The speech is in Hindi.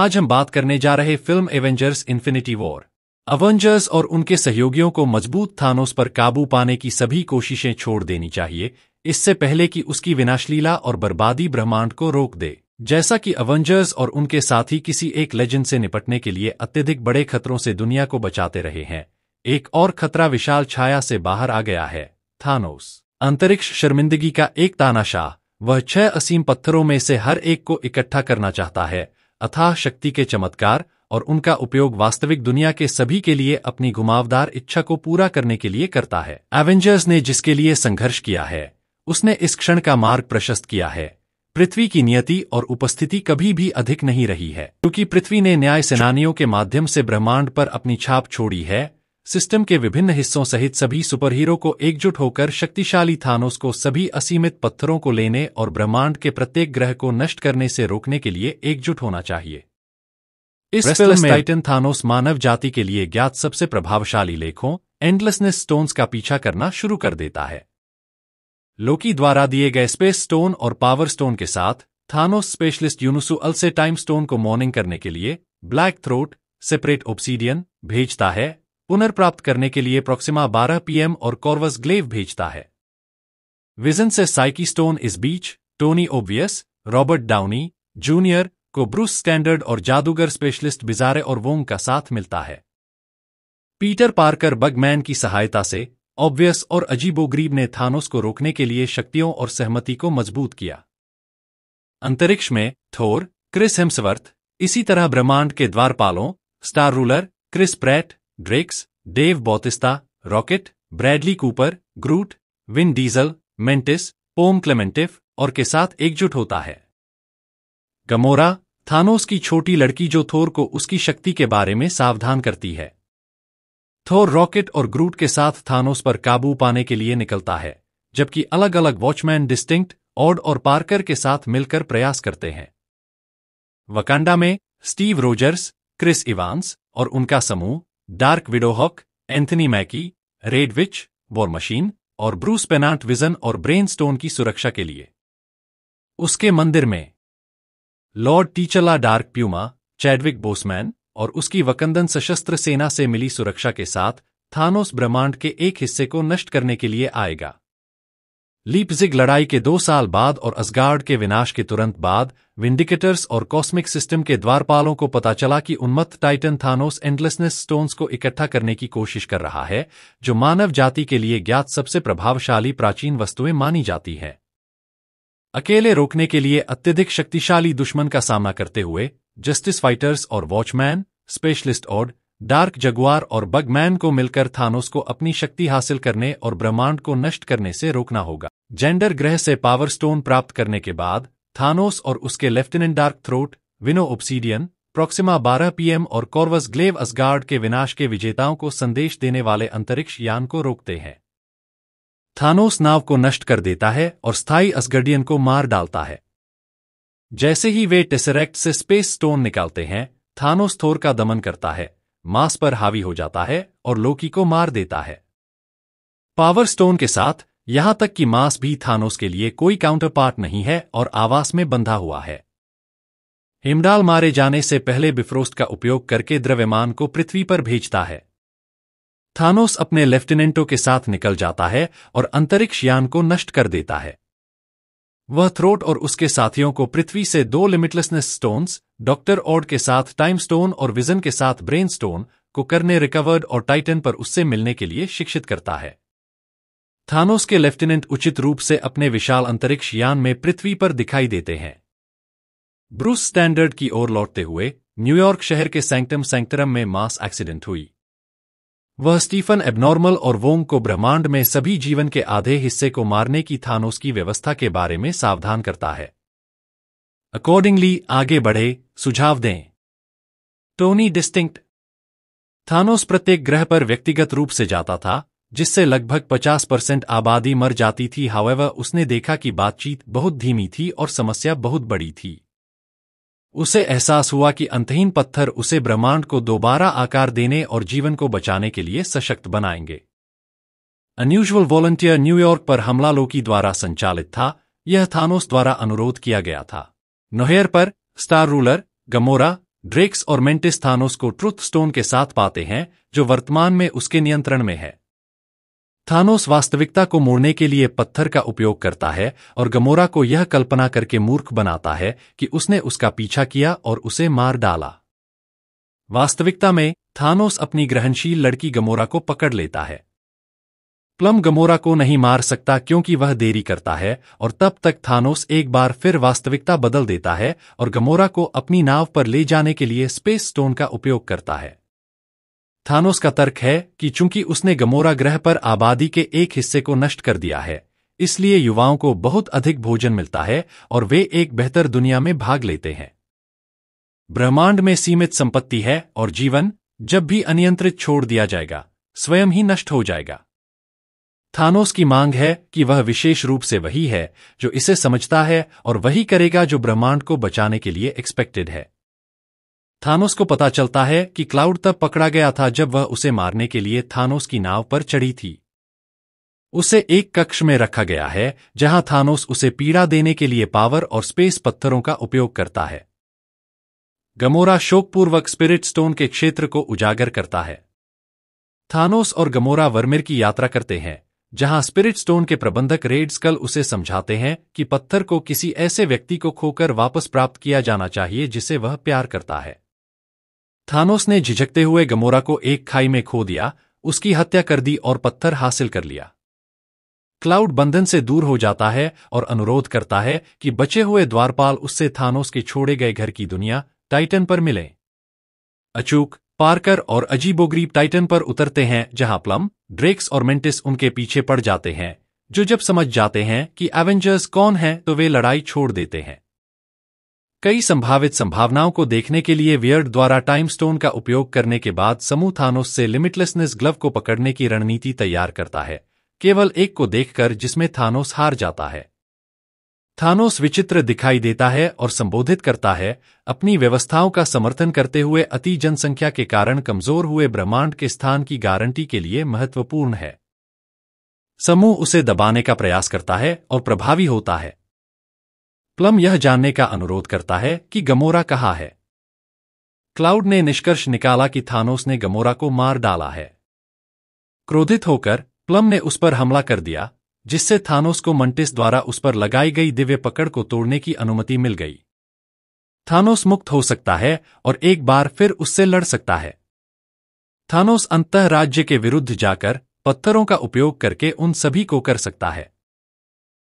आज हम बात करने जा रहे film Avengers Infinity War Avengers और उनके सहयोगियों को मजबूत थानोस पर काबू पाने की सभी कोशिशें छोड़ देनी चाहिए इससे पहले कि उसकी विनाशलीला और बर्बादी ब्रह्मांड को रोक दे जैसा कि अवेंजर्स और उनके साथी किसी एक लेजेंड से निपटने के लिए अत्यधिक बड़े खतरों से दुनिया को बचाते रहे हैं एक और खतरा विशाल छाया से बाहर आ गया है थानोस अंतरिक्ष शर्मिंदगी का एक तानाशाह वह छह असीम पत्थरों में से हर एक को इकट्ठा करना चाहता है अथाह शक्ति के चमत्कार और उनका उपयोग वास्तविक दुनिया के सभी के लिए अपनी घुमावदार इच्छा को पूरा करने के लिए करता है एवेंजर्स ने जिसके लिए संघर्ष किया है उसने इस क्षण का मार्ग प्रशस्त किया है पृथ्वी की नियति और उपस्थिति कभी भी अधिक नहीं रही है क्योंकि पृथ्वी ने न्याय सेनानियों के माध्यम से ब्रह्मांड पर अपनी छाप छोड़ी है सिस्टम के विभिन्न हिस्सों सहित सभी सुपरहीरो को एकजुट होकर शक्तिशाली थानोस को सभी असीमित पत्थरों को लेने और ब्रह्मांड के प्रत्येक ग्रह को नष्ट करने से रोकने के लिए एकजुट होना चाहिए इस फिल्म में टाइटन थानोस मानव जाति के लिए ज्ञात सबसे प्रभावशाली लेखों एंडलेसनेस स्टोन्स का पीछा करना शुरू कर देता है लोकी द्वारा दिए गए स्पेस स्टोन और पावर स्टोन के साथ थानोस स्पेशलिस्ट यूनुसु अल्से से टाइम स्टोन को मॉर्निंग करने के लिए ब्लैक थ्रोट सेपरेट ओब्सीडियन भेजता है पुनर्प्राप्त करने के लिए प्रोक्सिमा 12 पीएम और कॉर्वस ग्लेव भेजता है विजन से साइकी स्टोन इस बीच टोनी ओबियस रॉबर्ट डाउनी जूनियर को ब्रूस स्टैंडर्ड और जादूगर स्पेशलिस्ट बिजारे और वोंग का साथ मिलता है पीटर पार्कर बगमैन की सहायता से ऑब्वियस और अजीबोगरीब ने थानोस को रोकने के लिए शक्तियों और सहमति को मजबूत किया अंतरिक्ष में थोर क्रिस हेम्सवर्थ इसी तरह ब्रह्मांड के द्वारपालों star ruler Chris Pratt Drakes, Dave Bautista, Rocket Bradley Cooper Groot Vin Diesel Mantis Pom Klementieff और के साथ एकजुट होता है गमोरा थानोस की छोटी लड़की जो थोर को उसकी शक्ति के बारे में सावधान करती है थोर रॉकेट और ग्रूट के साथ थानोस पर काबू पाने के लिए निकलता है जबकि अलग अलग वॉचमैन डिस्टिंक्ट ऑड और पार्कर के साथ मिलकर प्रयास करते हैं वकांडा में स्टीव रोजर्स क्रिस इवांस और उनका समूह डार्क विडोहॉक Anthony Mackie Red Witch War Machine और ब्रूस पेनाट विजन और ब्रेनस्टोन की सुरक्षा के लिए उसके मंदिर में Lord T'Challa dark puma Chadwick Boseman और उसकी वकंदन सशस्त्र सेना से मिली सुरक्षा के साथ थानोस ब्रह्मांड के एक हिस्से को नष्ट करने के लिए आएगा लीपजिग लड़ाई के दो साल बाद और असगार्ड के विनाश के तुरंत बाद विंडिकेटर्स और कॉस्मिक सिस्टम के द्वारपालों को पता चला कि उन्मत्त टाइटन थानोस एंडलेसनेस स्टोन्स को इकट्ठा करने की कोशिश कर रहा है जो मानव जाति के लिए ज्ञात सबसे प्रभावशाली प्राचीन वस्तुएं मानी जाती हैं अकेले रोकने के लिए अत्यधिक शक्तिशाली दुश्मन का सामना करते हुए जस्टिस फाइटर्स और वॉचमैन स्पेशलिस्ट ऑर्ड डार्क जगुआर और बगमैन को मिलकर थानोस को अपनी शक्ति हासिल करने और ब्रह्मांड को नष्ट करने से रोकना होगा जेंडर ग्रह से पावर स्टोन प्राप्त करने के बाद थानोस और उसके लेफ्टिनेंट डार्क थ्रोट विनो ओब्सीडियन प्रोक्सिमा 12 पीएम और कॉर्वस ग्लेव असगार्ड के विनाश के विजेताओं को संदेश देने वाले अंतरिक्ष यान को रोकते हैं थानोस नाव को नष्ट कर देता है और स्थायी असगर्डियन को मार डालता है जैसे ही वे टेसरेक्ट से स्पेस स्टोन निकालते हैं थानोस थोर का दमन करता है मास पर हावी हो जाता है और लोकी को मार देता है पावर स्टोन के साथ यहां तक कि मांस भी थानोस के लिए कोई काउंटर पार्ट नहीं है और आवास में बंधा हुआ है हिमडाल मारे जाने से पहले बिफ्रोस्ट का उपयोग करके द्रव्यमान को पृथ्वी पर भेजता है थानोस अपने लेफ्टिनेंटों के साथ निकल जाता है और अंतरिक्ष यान को नष्ट कर देता है वह थ्रोट और उसके साथियों को पृथ्वी से दो लिमिटलेसनेस स्टोन्स डॉक्टर ऑड के साथ टाइम स्टोन और विजन के साथ ब्रेन स्टोन को करने रिकवर्ड और टाइटन पर उससे मिलने के लिए शिक्षित करता है थानोस के लेफ्टिनेंट उचित रूप से अपने विशाल अंतरिक्ष यान में पृथ्वी पर दिखाई देते हैं ब्रूस स्टैंडर्ड की ओर लौटते हुए न्यूयॉर्क शहर के सैंक्टम सैंक्टरम में मास एक्सीडेंट हुई वह स्टीफन एबनॉर्मल और वोंग को ब्रह्मांड में सभी जीवन के आधे हिस्से को मारने की थानोस की व्यवस्था के बारे में सावधान करता है अकॉर्डिंगली आगे बढ़े सुझाव दें टोनी डिस्टिंक्ट थानोस प्रत्येक ग्रह पर व्यक्तिगत रूप से जाता था जिससे लगभग 50 परसेंट आबादी मर जाती थी हावेवर उसने देखा कि बातचीत बहुत धीमी थी और समस्या बहुत बड़ी थी उसे एहसास हुआ कि अंतहीन पत्थर उसे ब्रह्मांड को दोबारा आकार देने और जीवन को बचाने के लिए सशक्त बनाएंगे अनयूजल वॉलंटियर न्यूयॉर्क पर हमला लोकी द्वारा संचालित था यह थानोस द्वारा अनुरोध किया गया था नोहेर पर स्टार रूलर गमोरा ड्रेक्स और मेंटिस थानोस को ट्रुथ स्टोन के साथ पाते हैं जो वर्तमान में उसके नियंत्रण में है थानोस वास्तविकता को मोड़ने के लिए पत्थर का उपयोग करता है और गमोरा को यह कल्पना करके मूर्ख बनाता है कि उसने उसका पीछा किया और उसे मार डाला वास्तविकता में थानोस अपनी ग्रहणशील लड़की गमोरा को पकड़ लेता है प्लम गमोरा को नहीं मार सकता क्योंकि वह देरी करता है और तब तक थानोस एक बार फिर वास्तविकता बदल देता है और गमोरा को अपनी नाव पर ले जाने के लिए स्पेस स्टोन का उपयोग करता है थानोस का तर्क है कि चूंकि उसने गमोरा ग्रह पर आबादी के एक हिस्से को नष्ट कर दिया है इसलिए युवाओं को बहुत अधिक भोजन मिलता है और वे एक बेहतर दुनिया में भाग लेते हैं ब्रह्मांड में सीमित संपत्ति है और जीवन जब भी अनियंत्रित छोड़ दिया जाएगा स्वयं ही नष्ट हो जाएगा थानोस की मांग है कि वह विशेष रूप से वही है जो इसे समझता है और वही करेगा जो ब्रह्मांड को बचाने के लिए एक्सपेक्टेड है थानोस को पता चलता है कि क्लाउड तब पकड़ा गया था जब वह उसे मारने के लिए थानोस की नाव पर चढ़ी थी उसे एक कक्ष में रखा गया है जहां थानोस उसे पीड़ा देने के लिए पावर और स्पेस पत्थरों का उपयोग करता है गमोरा शोकपूर्वक स्पिरिट स्टोन के क्षेत्र को उजागर करता है थानोस और गमोरा वर्मिर की यात्रा करते हैं जहां स्पिरिट स्टोन के प्रबंधक रेड स्कल उसे समझाते हैं कि पत्थर को किसी ऐसे व्यक्ति को खोकर वापस प्राप्त किया जाना चाहिए जिसे वह प्यार करता है थानोस ने झिझकते हुए गमोरा को एक खाई में खो दिया उसकी हत्या कर दी और पत्थर हासिल कर लिया क्लाउड बंधन से दूर हो जाता है और अनुरोध करता है कि बचे हुए द्वारपाल उससे थानोस के छोड़े गए घर की दुनिया टाइटन पर मिले अचूक पार्कर और अजीबोगरीब टाइटन पर उतरते हैं जहां प्लम ड्रेक्स और मेंटिस उनके पीछे पड़ जाते हैं जो जब समझ जाते हैं कि एवेंजर्स कौन हैं तो वे लड़ाई छोड़ देते हैं कई संभावित संभावनाओं को देखने के लिए वियर्ड द्वारा टाइम स्टोन का उपयोग करने के बाद समूह थानोस से लिमिटलेसनेस ग्लव को पकड़ने की रणनीति तैयार करता है केवल एक को देखकर जिसमें थानोस हार जाता है थानोस विचित्र दिखाई देता है और संबोधित करता है अपनी व्यवस्थाओं का समर्थन करते हुए अति जनसंख्या के कारण कमजोर हुए ब्रह्मांड के स्थान की गारंटी के लिए महत्वपूर्ण है समूह उसे दबाने का प्रयास करता है और प्रभावी होता है प्लम यह जानने का अनुरोध करता है कि गमोरा कहाँ है क्लाउड ने निष्कर्ष निकाला कि थानोस ने गमोरा को मार डाला है क्रोधित होकर प्लम ने उस पर हमला कर दिया जिससे थानोस को मंटिस द्वारा उस पर लगाई गई दिव्य पकड़ को तोड़ने की अनुमति मिल गई थानोस मुक्त हो सकता है और एक बार फिर उससे लड़ सकता है थानोस अंतः राज्य के विरुद्ध जाकर पत्थरों का उपयोग करके उन सभी को कर सकता है